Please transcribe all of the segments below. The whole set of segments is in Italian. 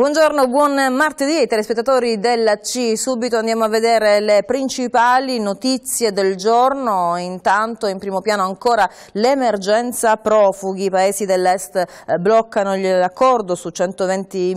Buongiorno, buon martedì ai telespettatori della C. Subito andiamo a vedere le principali notizie del giorno. Intanto in primo piano ancora l'emergenza profughi. I paesi dell'est eh, bloccano l'accordo su 120.000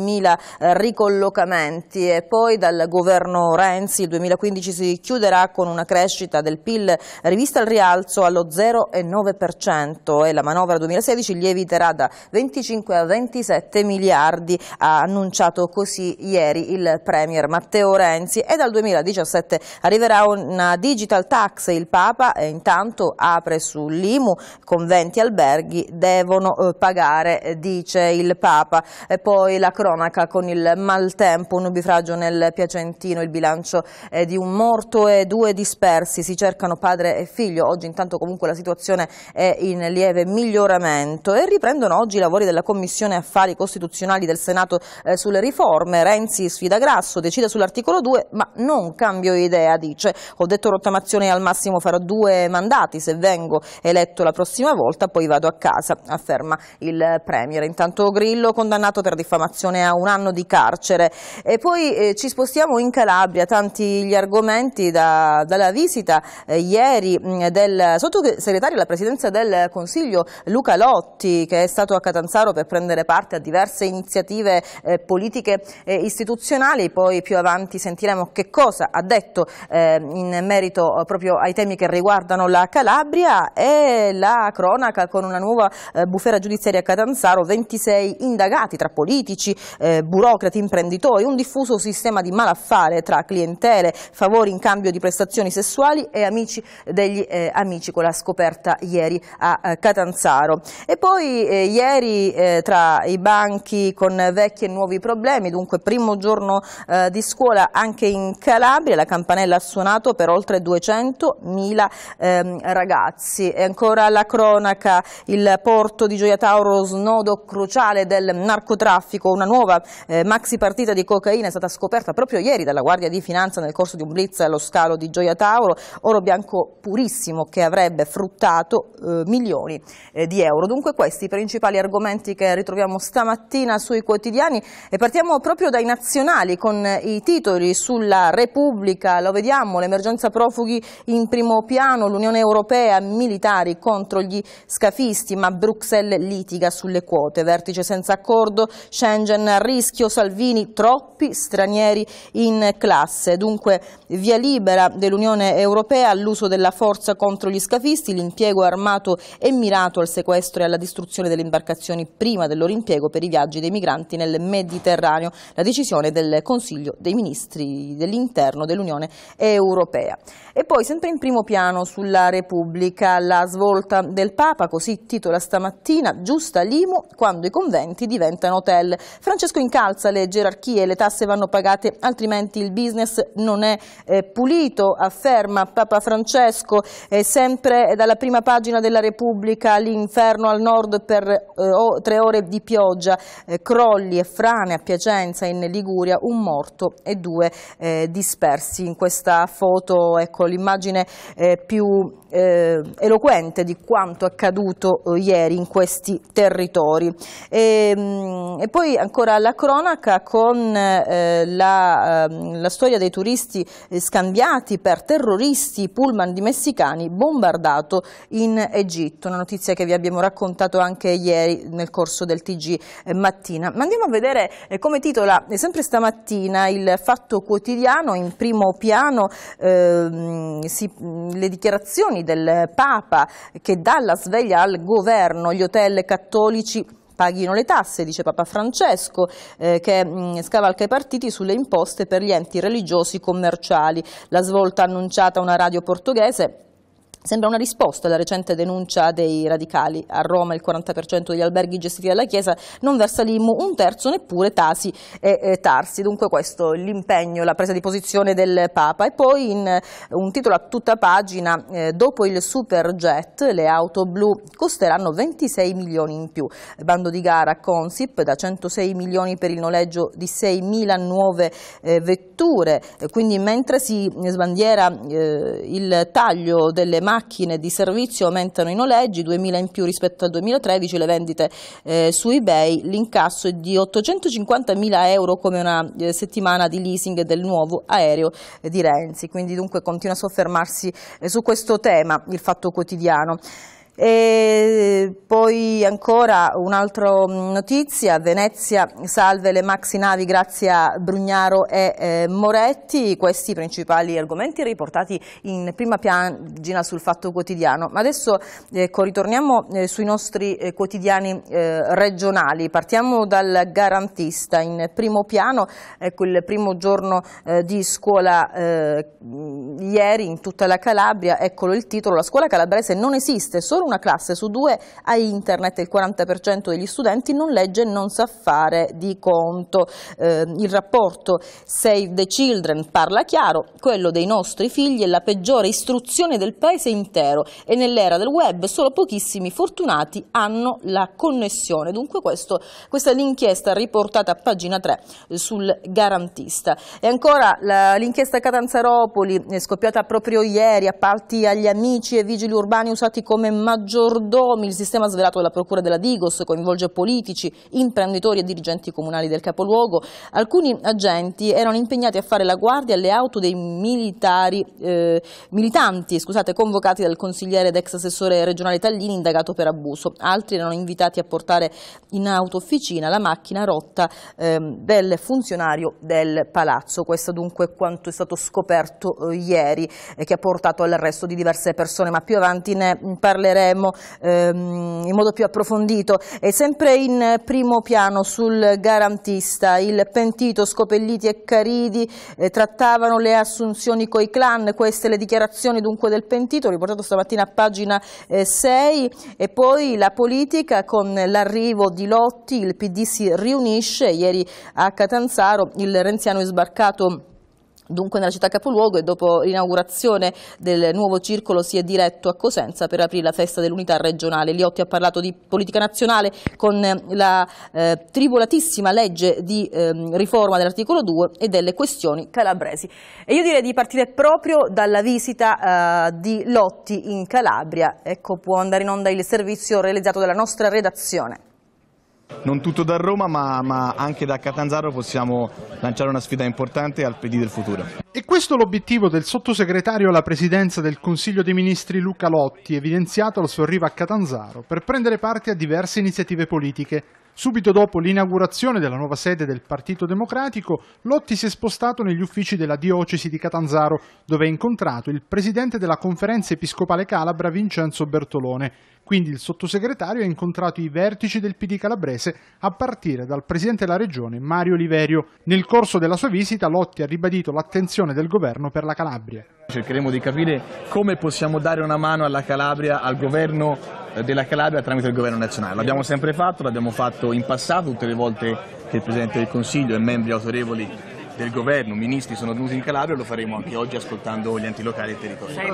eh, ricollocamenti e poi dal governo Renzi il 2015 si chiuderà con una crescita del PIL rivista al rialzo allo 0,9% e la manovra 2016 lieviterà da 25 a 27 miliardi a annunciato così ieri il Premier Matteo Renzi e dal 2017 arriverà una digital tax. Il Papa eh, intanto apre sull'IMU, conventi e alberghi devono eh, pagare, eh, dice il Papa. E poi la cronaca con il maltempo, un nubifragio nel Piacentino, il bilancio è di un morto e due dispersi, si cercano padre e figlio. Oggi intanto comunque la situazione è in lieve miglioramento e riprendono oggi i lavori della Commissione Affari Costituzionali del Senato eh, sulle riforme, Renzi sfida Grasso, decide sull'articolo 2, ma non cambio idea, dice. Ho detto rottamazione al massimo farò due mandati, se vengo eletto la prossima volta poi vado a casa, afferma il Premier. Intanto Grillo condannato per diffamazione a un anno di carcere. E poi eh, ci spostiamo in Calabria, tanti gli argomenti da, dalla visita eh, ieri mm, del sottosegretario alla presidenza del Consiglio Luca Lotti che è stato a Catanzaro per prendere parte a diverse iniziative eh, politiche politiche eh, istituzionali, poi più avanti sentiremo che cosa ha detto eh, in merito eh, proprio ai temi che riguardano la Calabria e la cronaca con una nuova bufera giudiziaria a Catanzaro, 26 indagati tra politici, burocrati, imprenditori, un diffuso sistema di malaffare tra clientele, favori in cambio di prestazioni sessuali e amici degli eh, amici con la scoperta ieri a eh, Catanzaro. E poi eh, ieri tra i banchi con vecchi e nuovi nuovi problemi, dunque primo giorno eh, di scuola anche in Calabria, la campanella ha suonato per oltre 200.000 ehm, ragazzi. E ancora la cronaca, il porto di Gioia Tauro snodo cruciale del narcotraffico, una nuova eh, maxi partita di cocaina è stata scoperta proprio ieri dalla Guardia di Finanza nel corso di un blitz allo scalo di Gioia Tauro, oro bianco purissimo che avrebbe fruttato eh, milioni eh, di euro. Dunque questi i principali argomenti che ritroviamo stamattina sui quotidiani. E partiamo proprio dai nazionali con i titoli sulla Repubblica, lo vediamo, l'emergenza profughi in primo piano, l'Unione Europea, militari contro gli scafisti, ma Bruxelles litiga sulle quote, vertice senza accordo, Schengen a rischio, Salvini troppi stranieri in classe, dunque via libera dell'Unione Europea all'uso della forza contro gli scafisti, l'impiego armato e mirato al sequestro e alla distruzione delle imbarcazioni prima del loro impiego per i viaggi dei migranti nel Mediterraneo. Mediterraneo, la decisione del Consiglio dei Ministri dell'Interno dell'Unione Europea. E poi sempre in primo piano sulla Repubblica la svolta del Papa, così titola stamattina, giusta l'IMU quando i conventi diventano hotel. Francesco incalza le gerarchie, le tasse vanno pagate altrimenti il business non è eh, pulito, afferma Papa Francesco, eh, sempre dalla prima pagina della Repubblica l'inferno al nord per eh, tre ore di pioggia, eh, crolli e frane Campania, a Piacenza, in Liguria, un morto e due eh, dispersi. In questa foto ecco, l'immagine eh, più eh, eloquente di quanto accaduto eh, ieri in questi territori. E, ehm, e poi ancora la cronaca con eh, la, ehm, la, storia dei turisti eh, scambiati per terroristi, pullman di messicani bombardato in Egitto, una notizia che vi abbiamo raccontato anche ieri nel corso del TG mattina. Ma andiamo a vedere eh, come titola eh, sempre stamattina il Fatto Quotidiano, in primo piano eh, si, le dichiarazioni del Papa che dà la sveglia al governo, gli hotel cattolici paghino le tasse, dice Papa Francesco, eh, che mh, scavalca i partiti sulle imposte per gli enti religiosi commerciali. La svolta annunciata a una radio portoghese Sembra una risposta alla recente denuncia dei radicali. A Roma il 40% degli alberghi gestiti dalla Chiesa non versa l'IMU, un terzo neppure Tasi e eh, Tarsi. Dunque questo l'impegno, la presa di posizione del Papa. E poi in eh, un titolo a tutta pagina, eh, dopo il superjet le auto blu costeranno 26 milioni in più. Bando di gara Consip da 106 milioni per il noleggio di 6.000 nuove eh, vetture. Quindi mentre si sbandiera eh, il taglio delle macchine macchine di servizio aumentano i noleggi, 2.000 in più rispetto al 2013, le vendite eh, su eBay, l'incasso è di 850.000 euro come una eh, settimana di leasing del nuovo aereo di Renzi, quindi dunque continua a soffermarsi eh, su questo tema il fatto quotidiano. E poi ancora un'altra notizia, Venezia salve le maxi navi grazie a Brugnaro e eh, Moretti, questi i principali argomenti riportati in prima pagina sul Fatto Quotidiano. Ma adesso eh, ritorniamo eh, sui nostri eh, quotidiani eh, regionali, partiamo dal garantista, in primo piano, ecco il primo giorno eh, di scuola ieri in tutta la Calabria, eccolo il titolo, la scuola calabrese non esiste, solo solo una classe su due ha internet e il 40% degli studenti non legge e non sa fare di conto. Eh, il rapporto Save the Children parla chiaro, quello dei nostri figli è la peggiore istruzione del paese intero e nell'era del web solo pochissimi fortunati hanno la connessione. Dunque questo, questa è l'inchiesta riportata a pagina 3 eh, sul garantista. E ancora l'inchiesta Catanzaropoli è eh, scoppiata proprio ieri, appalti agli amici e vigili urbani usati come mano maggiordomi, il sistema svelato dalla Procura della Digos coinvolge politici, imprenditori e dirigenti comunali del capoluogo. Alcuni agenti erano impegnati a fare la guardia alle auto dei militari, eh, militanti scusate, convocati dal consigliere ed ex assessore regionale Tallini indagato per abuso. Altri erano invitati a portare in autofficina la macchina rotta eh, del funzionario del palazzo. Questo dunque quanto è stato scoperto eh, ieri eh, che ha portato all'arresto di diverse persone, ma più avanti ne parleremo parleremo ehm, in modo più approfondito. E sempre in primo piano sul garantista, il pentito Scopelliti e Caridi eh, trattavano le assunzioni coi clan, queste le dichiarazioni dunque del pentito, riportato stamattina a pagina eh, 6 e poi la politica con l'arrivo di Lotti, il PD si riunisce, ieri a Catanzaro il renziano è sbarcato Dunque nella città capoluogo e dopo l'inaugurazione del nuovo circolo si è diretto a Cosenza per aprire la festa dell'unità regionale. Liotti ha parlato di politica nazionale con eh, la eh, tribolatissima legge di eh, riforma dell'articolo 2 e delle questioni calabresi. E io direi di partire proprio dalla visita eh, di Lotti in Calabria. Ecco può andare in onda il servizio realizzato dalla nostra redazione. Non tutto da Roma, ma, ma, anche da Catanzaro possiamo lanciare una sfida importante al PD del futuro. E questo l'obiettivo del sottosegretario alla presidenza del Consiglio dei Ministri Luca Lotti, evidenziato al suo arrivo a Catanzaro, per prendere parte a diverse iniziative politiche. Subito dopo l'inaugurazione della nuova sede del Partito Democratico, Lotti si è spostato negli uffici della diocesi di Catanzaro, dove ha incontrato il presidente della conferenza episcopale Calabra, Vincenzo Bertolone, quindi il sottosegretario ha incontrato i vertici del PD calabrese a partire dal presidente della regione Mario Oliverio. Nel corso della sua visita Lotti ha ribadito l'attenzione del governo per la Calabria. Cercheremo di capire come possiamo dare una mano alla Calabria, al governo della Calabria tramite il governo nazionale. L'abbiamo sempre fatto, l'abbiamo fatto in passato, tutte le volte che il Presidente del Consiglio e membri autorevoli del governo, ministri sono venuti in Calabria, lo faremo anche oggi ascoltando gli enti locali e territoriali.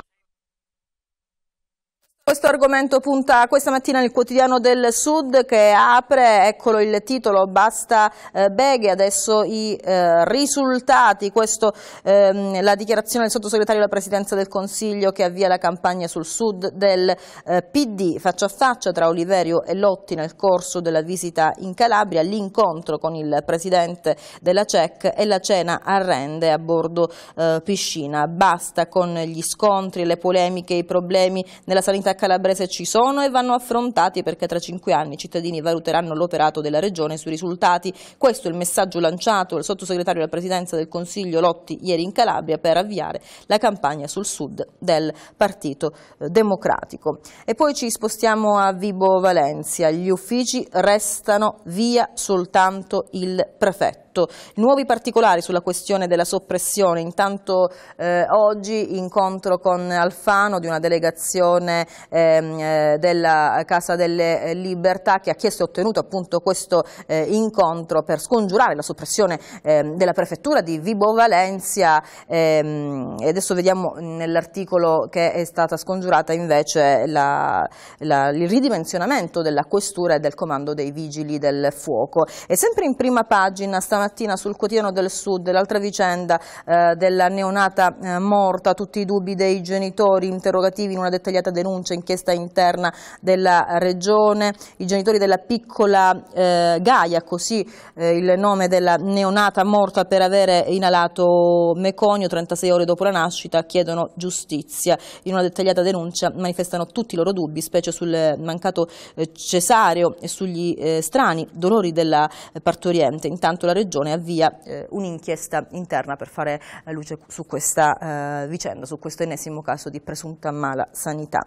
Questo argomento punta questa mattina nel quotidiano del Sud che apre, eccolo il titolo, basta eh, beghe, adesso i eh, risultati, questo ehm, la dichiarazione del sottosegretario della Presidenza del Consiglio che avvia la campagna sul Sud del eh, PD, faccia a faccia tra Oliverio e Lotti nel corso della visita in Calabria, l'incontro con il Presidente della CEC e la cena a Rende a bordo eh, piscina. Basta con gli scontri, le polemiche, i problemi nella sanità calabrese ci sono e vanno affrontati perché tra cinque anni i cittadini valuteranno l'operato della Regione sui risultati. Questo è il messaggio lanciato dal sottosegretario della Presidenza del Consiglio Lotti ieri in Calabria per avviare la campagna sul sud del Partito eh, Democratico. E poi ci spostiamo a Vibo Valencia. Gli uffici restano via soltanto il prefetto oggetto. Nuovi particolari sulla questione della soppressione, intanto eh, oggi incontro con Alfano di una delegazione ehm, eh, della Casa delle Libertà che ha chiesto e ottenuto appunto questo eh, incontro per scongiurare la soppressione ehm, della prefettura di Vibo Valencia ehm, e adesso vediamo nell'articolo che è stata scongiurata invece la, la, il ridimensionamento della questura e del comando dei vigili del fuoco. E sempre in prima pagina stanno stamattina sul quotidiano del Sud, l'altra vicenda eh, della neonata eh, morta, tutti i dubbi dei genitori, interrogativi in una dettagliata denuncia, inchiesta interna della regione, i genitori della piccola eh, Gaia, così eh, il nome della neonata morta per avere inalato meconio 36 ore dopo la nascita, chiedono giustizia. In una dettagliata denuncia manifestano tutti i loro dubbi, specie sul mancato eh, cesario e sugli eh, strani dolori della partoriente. Intanto la regione Regione avvia eh, un'inchiesta interna per fare luce su questa eh, vicenda, su questo ennesimo caso di presunta mala sanità.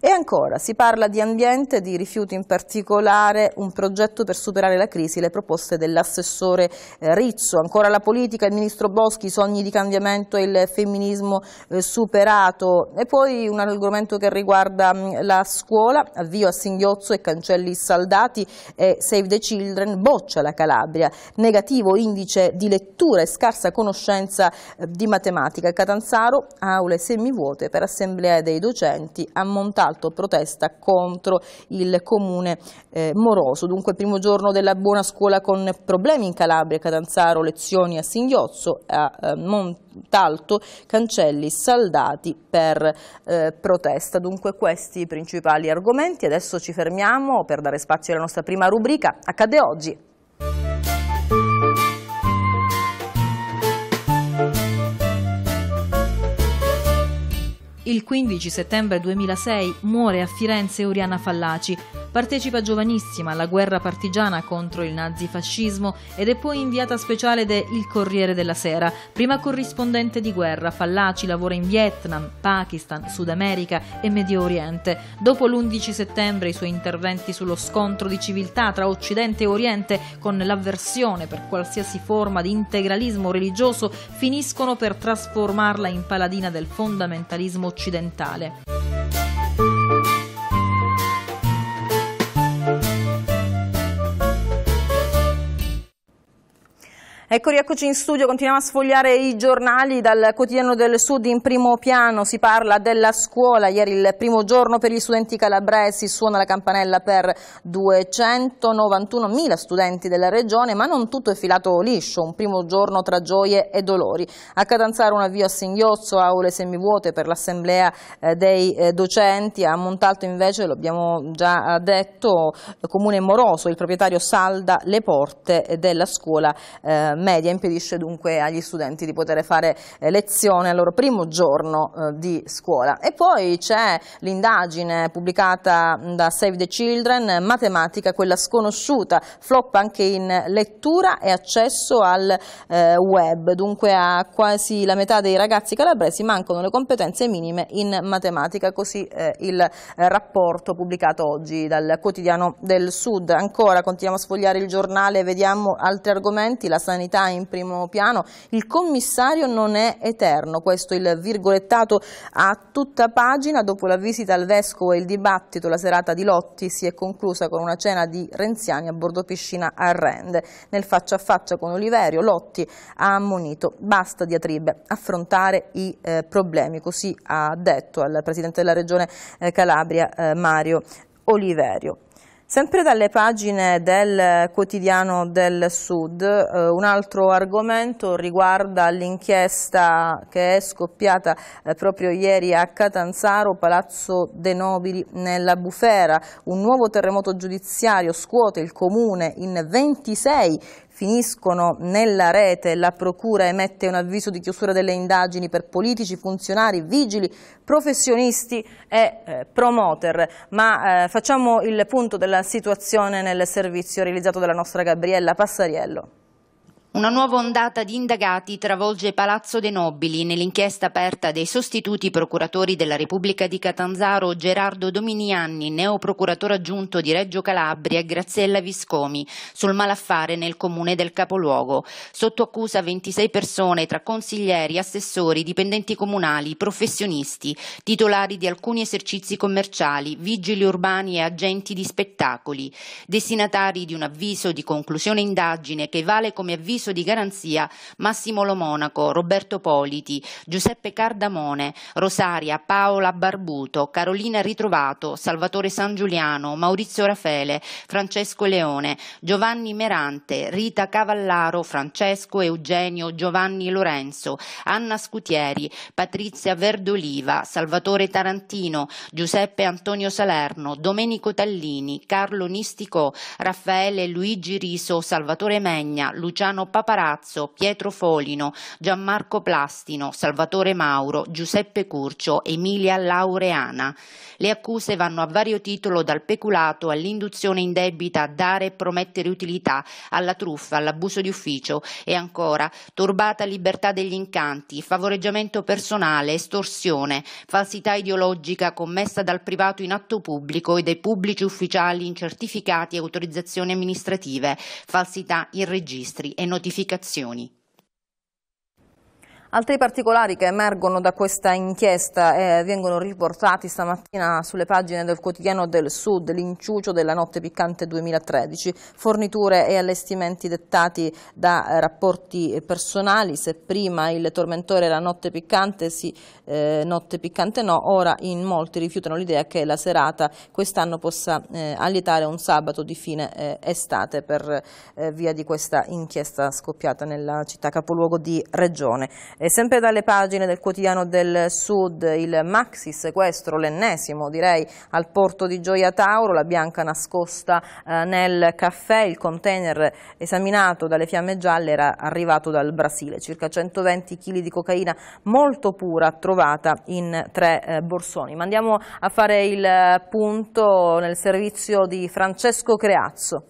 E ancora, si parla di ambiente, di rifiuti in particolare, un progetto per superare la crisi, le proposte dell'assessore eh, Rizzo, ancora la politica, il ministro Boschi, i sogni di cambiamento e il femminismo eh, superato e poi un argomento che riguarda mm, la scuola, avvio a singhiozzo e cancelli saldati e Save the Children boccia la Calabria, negativo negativo indice di lettura e scarsa conoscenza eh, di matematica. Catanzaro, aule semivuote per assemblea dei docenti, a Montalto protesta contro il comune eh, moroso. Dunque primo giorno della buona scuola con problemi in Calabria, Catanzaro lezioni a singhiozzo, a eh, Montalto cancelli saldati per eh, protesta. Dunque questi i principali argomenti. Adesso ci fermiamo per dare spazio alla nostra prima rubrica. Accade oggi. Il 15 settembre 2006 muore a Firenze Oriana Fallaci, partecipa giovanissima alla guerra partigiana contro il nazifascismo ed è poi inviata speciale de Il Corriere della Sera, prima corrispondente di guerra. Fallaci lavora in Vietnam, Pakistan, Sud America e Medio Oriente. Dopo l'11 settembre i suoi interventi sullo scontro di civiltà tra Occidente e Oriente con l'avversione per qualsiasi forma di integralismo religioso finiscono per trasformarla in paladina del fondamentalismo occidentale Ecco, rieccoci in studio, continuiamo a sfogliare i giornali dal quotidiano del Sud in primo piano, si parla della scuola, ieri il primo giorno per gli studenti calabresi suona la campanella per 291.000 studenti della regione, ma non tutto è filato liscio, un primo giorno tra gioie e dolori. A Catanzaro un avvio a singhiozzo, aule semivuote per l'assemblea eh, dei eh, docenti, a Montalto invece, lo abbiamo già eh, detto, comune moroso, il proprietario salda le porte della scuola ehm, media impedisce dunque agli studenti di poter fare eh, lezione al loro primo giorno eh, di scuola. E poi c'è l'indagine pubblicata da Save the Children, matematica quella sconosciuta, flop anche in lettura e accesso al eh, web, dunque a quasi la metà dei ragazzi calabresi mancano le competenze minime in matematica, così il rapporto pubblicato oggi dal quotidiano del Sud. Ancora continuiamo a sfogliare il giornale, vediamo altri argomenti, la sanità l'umanità in primo piano, il commissario non è eterno, questo il virgolettato a tutta pagina, dopo la visita al Vescovo e il dibattito la serata di Lotti si è conclusa con una cena di Renziani a bordo piscina a Rende, nel faccia a faccia con Oliverio Lotti ha ammonito basta diatribe, affrontare i eh, problemi, così ha detto al Presidente della Regione eh, Calabria eh, Mario Oliverio. Sempre dalle pagine del quotidiano del Sud, eh, un altro argomento riguarda l'inchiesta che è scoppiata eh, proprio ieri a Catanzaro, Palazzo De Nobili nella Bufera. Un nuovo terremoto giudiziario scuote il comune in 26 finiscono nella rete. La Procura emette un avviso di chiusura delle indagini per politici, funzionari, vigili, professionisti e eh, promoter. Ma eh, facciamo il punto della situazione nel servizio realizzato dalla nostra Gabriella Passariello. Una nuova ondata di indagati travolge Palazzo dei Nobili nell'inchiesta aperta dei sostituti procuratori della Repubblica di Catanzaro Gerardo Dominianni, neo procuratore aggiunto di Reggio Calabria e Graziella Viscomi sul malaffare nel comune del capoluogo. Sotto accusa 26 persone tra consiglieri, assessori, dipendenti comunali, professionisti, titolari di alcuni esercizi commerciali, vigili urbani e agenti di spettacoli, destinatari di un avviso di conclusione indagine che vale come avviso senso di garanzia Massimo Lomonaco, Roberto Politi, Giuseppe Cardamone, Rosaria, Paola Barbuto, Carolina Ritrovato, Salvatore San Giuliano, Maurizio Rafele, Francesco Leone, Giovanni Merante, Rita Cavallaro, Francesco Eugenio, Giovanni Lorenzo, Anna Scutieri, Patrizia Verdoliva, Salvatore Tarantino, Giuseppe Antonio Salerno, Domenico Tallini, Carlo Nistico, Raffaele Luigi Riso, Salvatore Megna, Luciano Paolo, Paparazzo, Pietro Folino, Gianmarco Plastino, Salvatore Mauro, Giuseppe Curcio, Emilia Laureana. Le accuse vanno a vario titolo dal peculato all'induzione indebita a dare e promettere utilità, alla truffa, all'abuso di ufficio e ancora turbata libertà degli incanti, favoreggiamento personale, estorsione, falsità ideologica commessa dal privato in atto pubblico e dai pubblici ufficiali in certificati e autorizzazioni amministrative, falsità in registri e notificazioni notificazioni Altri particolari che emergono da questa inchiesta eh, vengono riportati stamattina sulle pagine del quotidiano del Sud, l'inciucio della notte piccante 2013, forniture e allestimenti dettati da eh, rapporti personali, se prima il tormentore era notte piccante sì, eh, notte piccante no, ora in molti rifiutano l'idea che la serata quest'anno possa eh, allietare un sabato di fine eh, estate per eh, via di questa inchiesta scoppiata nella città capoluogo di Regione. E sempre dalle pagine del quotidiano del Sud, il maxi sequestro, l'ennesimo direi, al porto di Gioia Tauro, la bianca nascosta eh, nel caffè, il container esaminato dalle fiamme gialle era arrivato dal Brasile, circa 120 kg di cocaina molto pura trovata in tre eh, borsoni. Ma andiamo a fare il eh, punto nel servizio di Francesco Creazzo.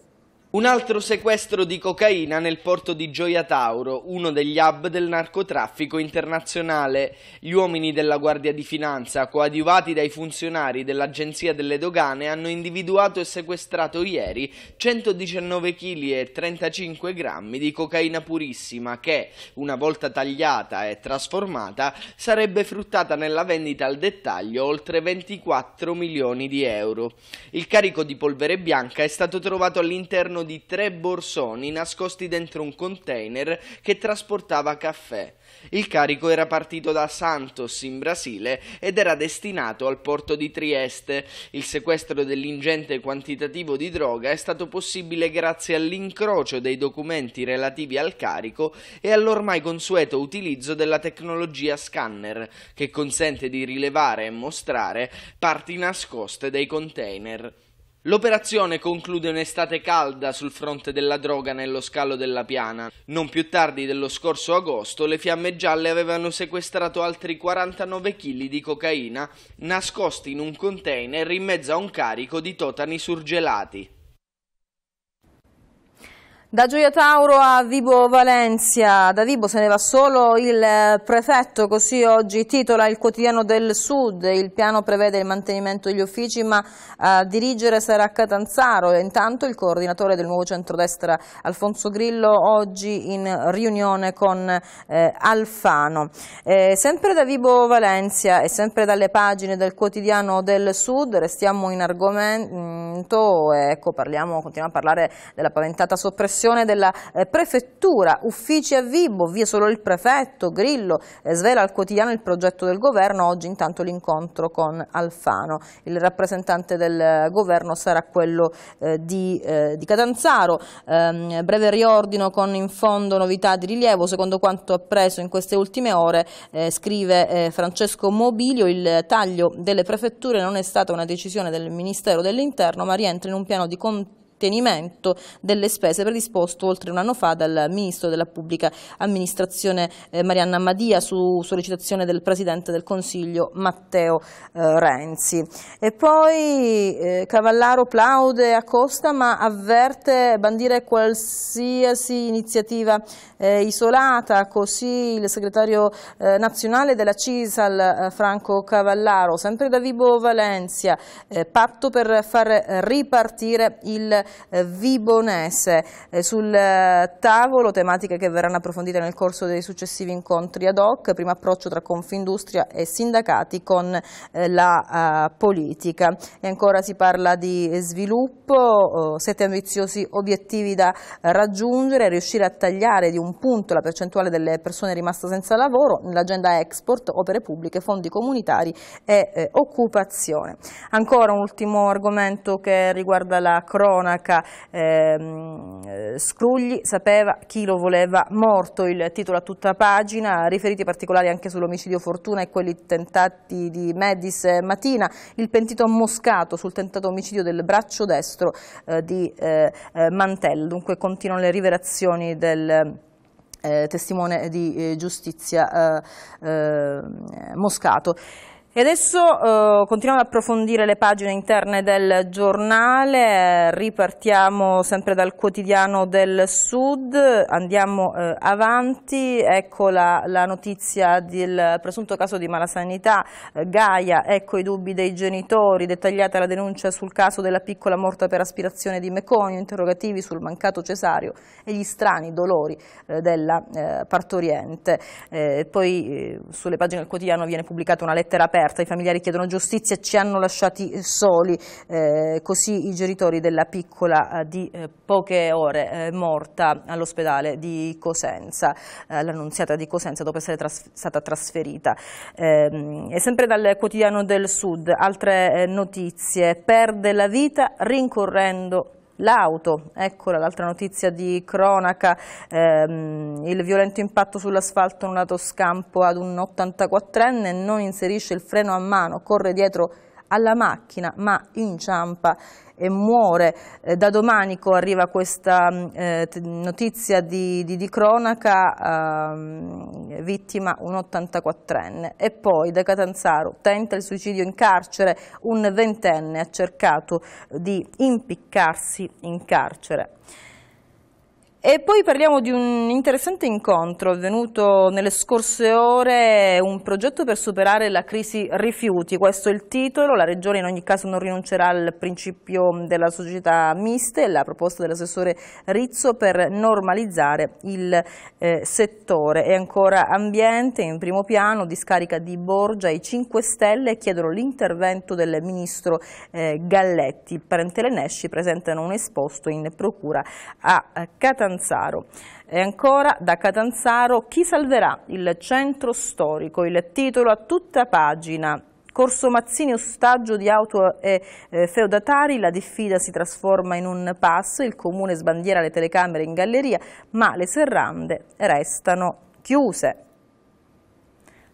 Un altro sequestro di cocaina nel porto di Gioia Tauro, uno degli hub del narcotraffico internazionale. Gli uomini della Guardia di Finanza, coadiuvati dai funzionari dell'Agenzia delle Dogane, hanno individuato e sequestrato ieri 119 kg e 35 grammi di cocaina purissima che, una volta tagliata e trasformata, sarebbe fruttata nella vendita al dettaglio oltre 24 milioni di euro. Il carico di polvere bianca è stato trovato all'interno all'interno di tre borsoni nascosti dentro un container che trasportava caffè. Il carico era partito da Santos in Brasile ed era destinato al porto di Trieste. Il sequestro dell'ingente quantitativo di droga è stato possibile grazie all'incrocio dei documenti relativi al carico e all'ormai consueto utilizzo della tecnologia scanner che consente di rilevare e mostrare parti nascoste dei container. L'operazione conclude un'estate calda sul fronte della droga nello scalo della Piana. Non più tardi dello scorso agosto le fiamme gialle avevano sequestrato altri 49 kg di cocaina nascosti in un container in mezzo a un carico di totani surgelati. Da Gioia Tauro a Vibo Valencia, da Vibo se ne va solo il eh, prefetto, così oggi titola il quotidiano del Sud, il piano prevede il mantenimento degli uffici ma a eh, dirigere sarà Catanzaro, intanto il coordinatore del nuovo centrodestra Alfonso Grillo oggi in riunione con eh, Alfano. Eh, sempre da Vibo Valencia e sempre dalle pagine del quotidiano del Sud, restiamo in argomento, ecco, parliamo, continuiamo a parlare della paventata soppressione direzione della eh, prefettura, uffici a Vibo, via solo il prefetto, Grillo, eh, svela al quotidiano il progetto del governo, oggi intanto l'incontro con Alfano. Il rappresentante del eh, governo sarà quello eh, di, eh, di, Catanzaro, ehm, breve riordino con in fondo novità di rilievo, secondo quanto appreso in queste ultime ore, eh, scrive Francesco Mobilio, il taglio delle prefetture non è stata una decisione del Ministero dell'Interno ma rientra in un piano di controllo sostenimento delle spese predisposto oltre un anno fa dal Ministro della Pubblica Amministrazione eh, Marianna Madia su sollecitazione del Presidente del Consiglio Matteo eh, Renzi. E poi eh, Cavallaro plaude a Costa ma avverte bandire qualsiasi iniziativa eh, isolata, così il segretario eh, nazionale della CISAL eh, Franco Cavallaro, sempre da Vibo Valencia, patto per far ripartire il eh, Vibonese. Eh, sul eh, tavolo tematiche che verranno approfondite nel corso dei successivi incontri ad hoc, primo approccio tra Confindustria e sindacati con la politica. E ancora si parla di sviluppo, oh, sette ambiziosi obiettivi da raggiungere, riuscire a tagliare di un punto la percentuale delle persone rimaste senza lavoro, nell'agenda export, opere pubbliche, fondi comunitari e occupazione. Ancora un ultimo argomento che riguarda la cronaca sindaca ehm, Scrugli sapeva chi lo voleva morto, il titolo a tutta pagina, riferiti particolari anche sull'omicidio Fortuna e quelli tentati di Medis Matina, il pentito ammoscato sul tentato omicidio del braccio destro eh, di eh, eh, Mantello, dunque continuano le rivelazioni del eh, testimone di eh, giustizia eh, Moscato. E adesso eh, continuiamo ad approfondire le pagine interne del giornale, ripartiamo sempre dal quotidiano del Sud, andiamo eh, avanti, ecco la, la, notizia del presunto caso di malasanità, eh, Gaia, ecco i dubbi dei genitori, dettagliata la denuncia sul caso della piccola morta per aspirazione di Meconio, interrogativi sul mancato cesario e gli strani dolori eh, della eh, partoriente. Eh, poi sulle pagine del quotidiano viene pubblicata una lettera aperta aperta, i familiari chiedono giustizia, ci hanno lasciati soli, eh, così i genitori della piccola eh, di eh, poche ore eh, morta all'ospedale di Cosenza, eh, l'annunziata di Cosenza dopo essere tras stata trasferita. e ehm, sempre dal quotidiano del Sud, altre eh, notizie, perde la vita rincorrendo l'auto, eccola l'altra notizia di cronaca, ehm, il violento impatto sull'asfalto in un lato scampo ad un 84enne non inserisce il freno a mano, corre dietro alla macchina ma inciampa e muore. Eh, da domanico arriva questa mm, eh, notizia di, di, di cronaca, eh, vittima un 84enne. E poi da Catanzaro tenta il suicidio in carcere, un ventenne ha cercato di impiccarsi in carcere. E poi parliamo di un interessante incontro avvenuto nelle scorse ore, un progetto per superare la crisi rifiuti, questo è il titolo, la Regione in ogni caso non rinuncerà al principio della società miste, la proposta dell'assessore Rizzo per normalizzare il eh, settore. E ancora ambiente, in primo piano, discarica di Borgia, i 5 Stelle chiedono l'intervento del ministro eh, Galletti. Parentele Nesci presentano un esposto in procura a Catania. Catanzaro. E ancora da Catanzaro chi salverà il centro storico, il titolo a tutta pagina Corso Mazzini ostaggio di auto e eh, feudatari, la diffida si trasforma in un pass, il comune sbandiera le telecamere in galleria, ma le serrande restano chiuse.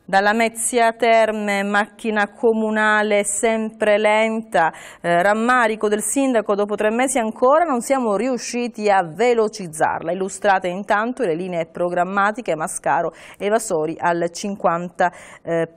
Dalla Mezzia Terme, macchina comunale sempre lenta, eh, rammarico del sindaco, dopo tre mesi ancora non siamo riusciti a velocizzarla. Illustrate intanto le linee programmatiche Mascaro evasori al 50%. Eh,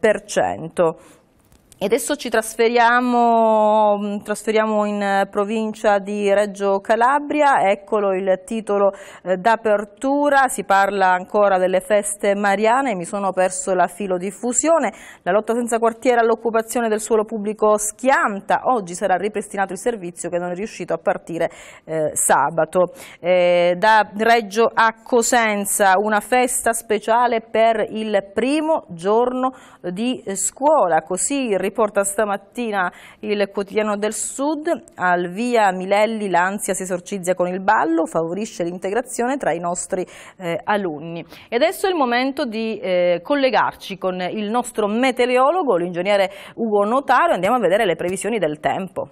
e adesso ci trasferiamo, mm, trasferiamo, in eh, provincia di Reggio Calabria, eccolo il titolo eh, d'apertura, si parla ancora delle feste mariane, mi sono perso la filodiffusione, la lotta senza quartiere all'occupazione del suolo pubblico schianta, oggi sarà ripristinato il servizio che non è riuscito a partire eh, sabato. Eh, da Reggio a Cosenza una festa speciale per il primo giorno di eh, scuola, così riporta stamattina il quotidiano del Sud, al via Milelli l'ansia si esorcizia con il ballo, favorisce l'integrazione tra i nostri eh, alunni. E adesso è il momento di eh, collegarci con il nostro meteorologo, l'ingegnere Ugo Notaro, andiamo a vedere le previsioni del tempo.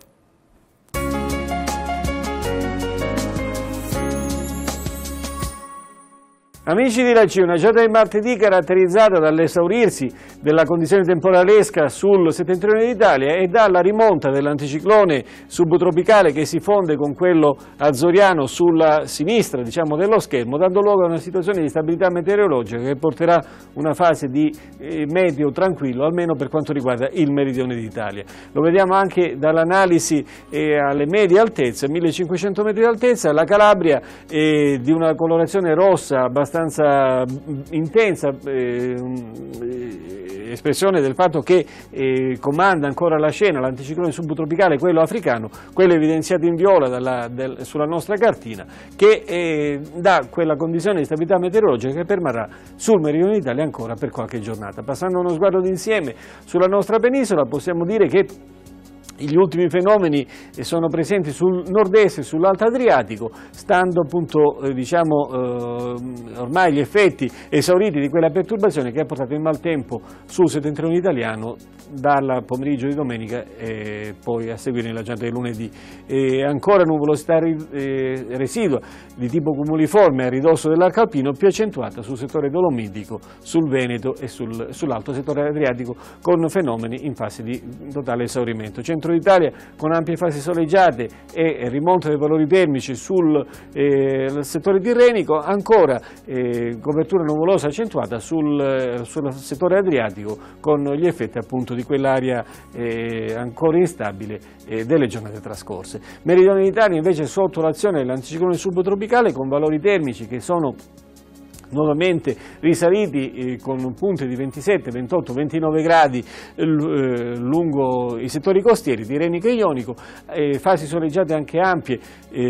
Amici di La una giornata di martedì caratterizzata dall'esaurirsi della condizione temporalesca sul settentrione d'Italia e dalla rimonta dell'anticiclone subtropicale che si fonde con quello azzoriano sulla sinistra diciamo, dello schermo, dando luogo a una situazione di stabilità meteorologica che porterà una fase di eh, medio tranquillo, almeno per quanto riguarda il meridione d'Italia. Lo vediamo anche dall'analisi eh, alle medie altezze, 1500 metri di altezza, la Calabria eh, di una colorazione rossa abbastanza abbastanza mm, intensa eh, espressione del fatto che eh, comanda ancora la scena l'anticiclone subtropicale, quello africano, quello evidenziato in viola dalla, del, sulla nostra cartina, che eh, dà quella condizione di stabilità meteorologica che permarrà sul meridione d'Italia ancora per qualche giornata. Passando uno sguardo d'insieme sulla nostra penisola possiamo dire che gli ultimi fenomeni eh, sono presenti sul nord-est e sull'Alto Adriatico, stando appunto eh, diciamo, eh, ormai gli effetti esauriti di quella perturbazione che ha portato il maltempo sul settentrione italiano dal pomeriggio di domenica e poi a seguire nella giornata di lunedì. E ancora nuvolosità eh, residua di tipo cumuliforme a ridosso dell'arco alpino più accentuata sul settore dolomitico, sul Veneto e sul, sull'alto settore adriatico con fenomeni in fase di totale esaurimento. Centro contro l'Italia con ampie fasi soleggiate e rimonto dei valori termici sul eh, settore tirrenico, ancora eh, copertura nuvolosa accentuata sul, eh, sul, settore adriatico con gli effetti appunto di quell'area eh, ancora instabile eh, delle giornate trascorse. Meridione d'Italia invece sotto l'azione dell'anticiclone subtropicale con valori termici che sono nuovamente risaliti eh, con punte di 27, 28, 29 gradi eh, eh, lungo i settori costieri, Tirrenico e Ionico, fasi soleggiate anche ampie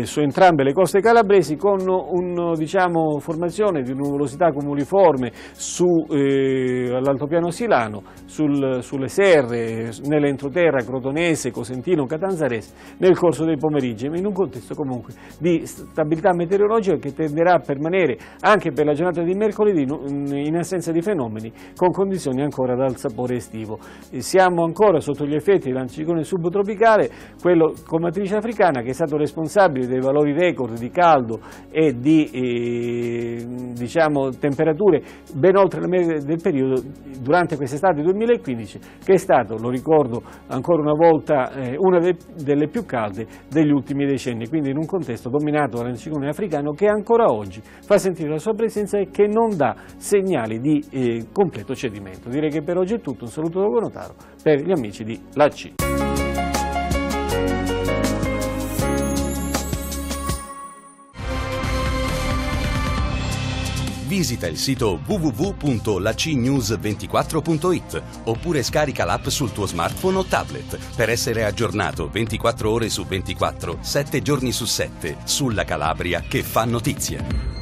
su entrambe le coste calabresi con una diciamo, formazione di nuvolosità comuniforme eh, all'altopiano silano, sul, sulle serre, nell'entroterra crotonese, cosentino, catanzarese nel corso dei pomeriggi, in un contesto comunque di stabilità meteorologica che tenderà a permanere anche per la giornata giornata di mercoledì in assenza di fenomeni con condizioni ancora dal sapore estivo. Eh, siamo ancora sotto gli effetti dell'anticiclone subtropicale, quello con matrice africana che è stato responsabile dei valori record di caldo e di eh, diciamo, temperature ben oltre la media del periodo durante quest'estate 2015 che è stato, lo ricordo ancora una volta, eh, una de delle più calde degli ultimi decenni, quindi in un contesto dominato dall'anticiclone africano che ancora oggi fa sentire la sua presenza e cioè, che non dà segnali di eh, completo cedimento. Direi che per oggi è tutto, un saluto da Bonotaro per gli amici di La C. visita il sito www.lacnews24.it oppure scarica l'app sul tuo smartphone o tablet per essere aggiornato 24 ore su 24, 7 giorni su 7 sulla Calabria che fa notizia.